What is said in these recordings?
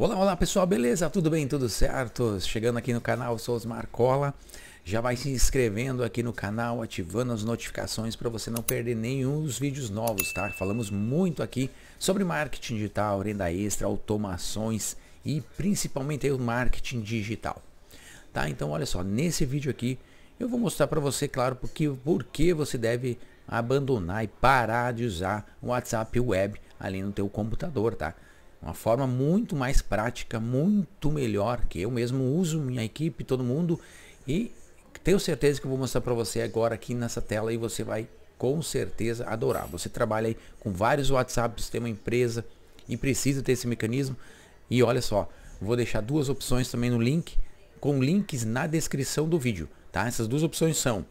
Olá, olá pessoal, beleza? Tudo bem? Tudo certo? Chegando aqui no canal, sou Osmar Cola. Já vai se inscrevendo aqui no canal, ativando as notificações para você não perder nenhum dos vídeos novos, tá? Falamos muito aqui sobre marketing digital, renda extra, automações e principalmente o marketing digital. Tá? Então olha só, nesse vídeo aqui eu vou mostrar para você, claro, porque, que você deve abandonar e parar de usar o WhatsApp Web ali no teu computador, tá? Uma forma muito mais prática, muito melhor, que eu mesmo uso, minha equipe, todo mundo. E tenho certeza que eu vou mostrar para você agora aqui nessa tela e você vai com certeza adorar. Você trabalha aí com vários WhatsApps, tem uma empresa e precisa ter esse mecanismo. E olha só, vou deixar duas opções também no link, com links na descrição do vídeo, tá? Essas duas opções são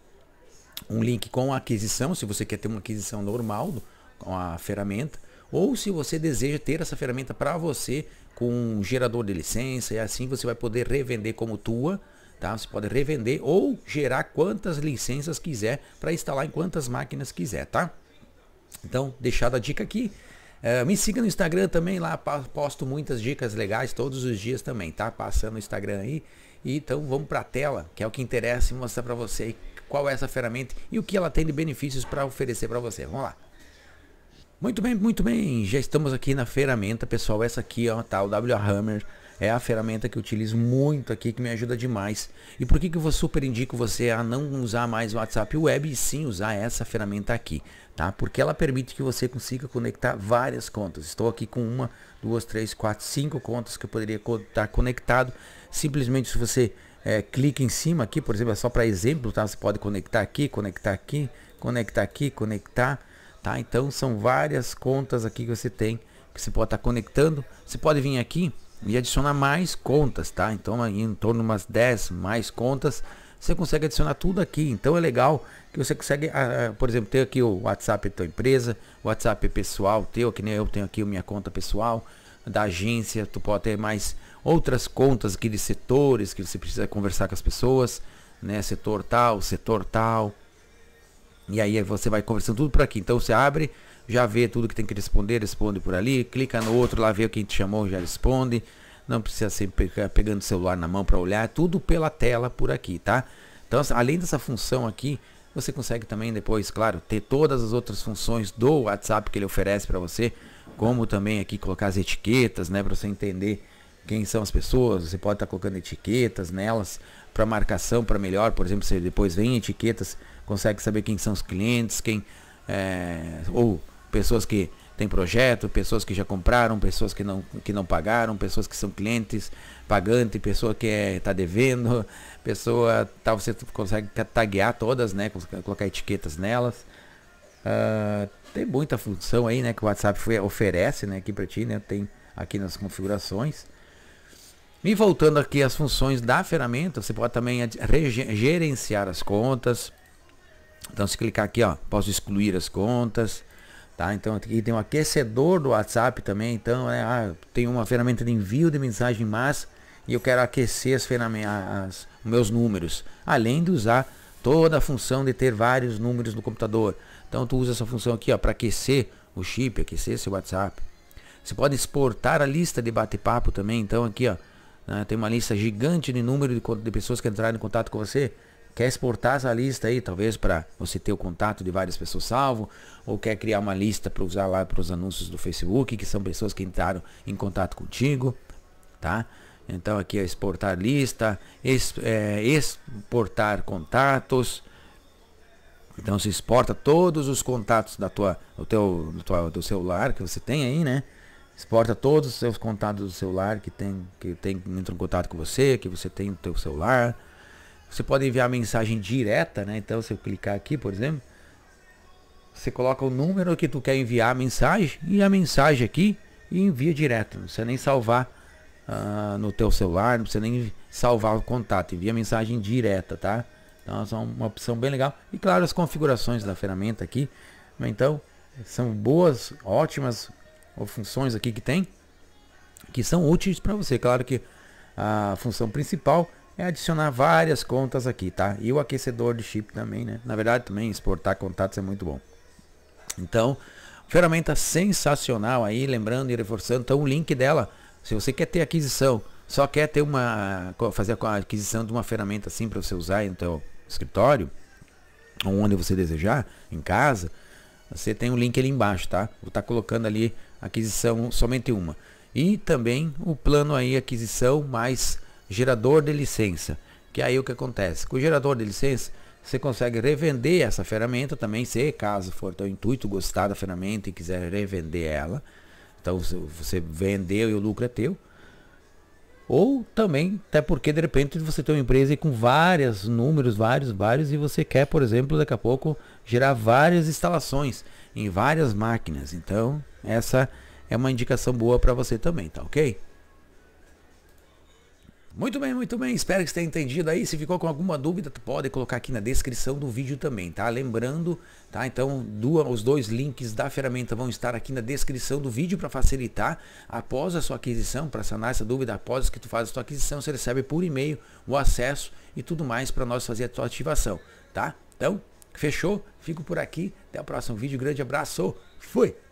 um link com aquisição, se você quer ter uma aquisição normal com a ferramenta, ou se você deseja ter essa ferramenta para você com um gerador de licença e assim você vai poder revender como tua, tá? Você pode revender ou gerar quantas licenças quiser para instalar em quantas máquinas quiser, tá? Então, deixada a dica aqui. É, me siga no Instagram também, lá posto muitas dicas legais todos os dias também, tá? Passando o Instagram aí. então vamos para a tela, que é o que interessa, e mostrar para você qual é essa ferramenta e o que ela tem de benefícios para oferecer para você. Vamos lá. Muito bem, muito bem. Já estamos aqui na ferramenta, pessoal. Essa aqui, ó, tá, o W Hammer. É a ferramenta que eu utilizo muito aqui, que me ajuda demais. E por que, que eu super indico você a não usar mais o WhatsApp Web e sim usar essa ferramenta aqui, tá? Porque ela permite que você consiga conectar várias contas. Estou aqui com uma, duas, três, quatro, cinco contas que eu poderia estar tá conectado. Simplesmente se você é, clica em cima aqui, por exemplo, é só para exemplo, tá? Você pode conectar aqui, conectar aqui, conectar aqui, conectar Tá? Então são várias contas aqui que você tem, que você pode estar tá conectando. Você pode vir aqui e adicionar mais contas, tá? Então em torno de umas 10 mais contas, você consegue adicionar tudo aqui. Então é legal que você consegue, ah, ah, por exemplo, ter aqui o WhatsApp da tua empresa, o WhatsApp pessoal teu, que nem eu tenho aqui minha conta pessoal da agência, tu pode ter mais outras contas aqui de setores que você precisa conversar com as pessoas, né? Setor tal, setor tal, e aí você vai conversando tudo por aqui. Então você abre, já vê tudo que tem que responder, responde por ali, clica no outro, lá vê quem te chamou, já responde. Não precisa sempre ficar eh, pegando o celular na mão para olhar, é tudo pela tela por aqui, tá? Então, além dessa função aqui, você consegue também depois, claro, ter todas as outras funções do WhatsApp que ele oferece para você, como também aqui colocar as etiquetas, né, para você entender quem são as pessoas, você pode estar tá colocando etiquetas nelas para marcação, para melhor, por exemplo, você depois vem etiquetas consegue saber quem são os clientes, quem é, ou pessoas que têm projeto, pessoas que já compraram, pessoas que não, que não pagaram, pessoas que são clientes, pagantes, pessoa que está é, tá devendo, pessoa tal, tá, você consegue taguear todas, né? Colocar etiquetas nelas. Uh, tem muita função aí, né? Que o WhatsApp foi, oferece, né? Aqui para ti, né? Tem aqui nas configurações. E voltando aqui às funções da ferramenta, você pode também gerenciar as contas, então se clicar aqui, ó, posso excluir as contas. Tá? Então aqui tem um aquecedor do WhatsApp também. Então é, ah, tem uma ferramenta de envio de mensagem mas e eu quero aquecer as ferramentas, meus números. Além de usar toda a função de ter vários números no computador. Então tu usa essa função aqui para aquecer o chip, aquecer seu WhatsApp. Você pode exportar a lista de bate-papo também. Então aqui ó, né, tem uma lista gigante de número de, de pessoas que entraram em contato com você quer exportar essa lista aí, talvez para você ter o contato de várias pessoas salvo, ou quer criar uma lista para usar lá para os anúncios do Facebook, que são pessoas que entraram em contato contigo, tá? Então aqui é exportar lista, é, exportar contatos. Então se exporta todos os contatos da tua, do teu, do, teu do celular que você tem aí, né? exporta todos os seus contatos do celular que tem que tem entram em contato com você, que você tem no teu celular, você pode enviar mensagem direta, né? Então, se eu clicar aqui, por exemplo, você coloca o número que tu quer enviar a mensagem e a mensagem aqui e envia direto. Não precisa nem salvar uh, no teu celular, não precisa nem salvar o contato. Envia mensagem direta, tá? Então, é uma opção bem legal. E claro, as configurações da ferramenta aqui. Então, são boas, ótimas funções aqui que tem, que são úteis para você. Claro que a função principal é adicionar várias contas aqui, tá? E o aquecedor de chip também, né? Na verdade, também exportar contatos é muito bom. Então, ferramenta sensacional aí, lembrando e reforçando. Então, o link dela, se você quer ter aquisição, só quer ter uma fazer a aquisição de uma ferramenta assim para você usar no teu escritório, onde você desejar, em casa, você tem o um link ali embaixo, tá? Vou estar tá colocando ali aquisição somente uma. E também o plano aí aquisição mais gerador de licença. Que é aí o que acontece? Com o gerador de licença, você consegue revender essa ferramenta também, se caso for teu intuito gostar da ferramenta e quiser revender ela. Então você vendeu e o lucro é teu. Ou também, até porque de repente você tem uma empresa com vários números, vários, vários, e você quer, por exemplo, daqui a pouco gerar várias instalações em várias máquinas. Então, essa é uma indicação boa para você também, tá ok? Muito bem, muito bem. Espero que você tenha entendido aí. Se ficou com alguma dúvida, pode colocar aqui na descrição do vídeo também, tá? Lembrando, tá? Então, duas, os dois links da ferramenta vão estar aqui na descrição do vídeo para facilitar após a sua aquisição, para sanar essa dúvida após que tu faz a sua aquisição, você recebe por e-mail o acesso e tudo mais para nós fazer a tua ativação, tá? Então, fechou? Fico por aqui. Até o próximo vídeo. Grande abraço. Fui.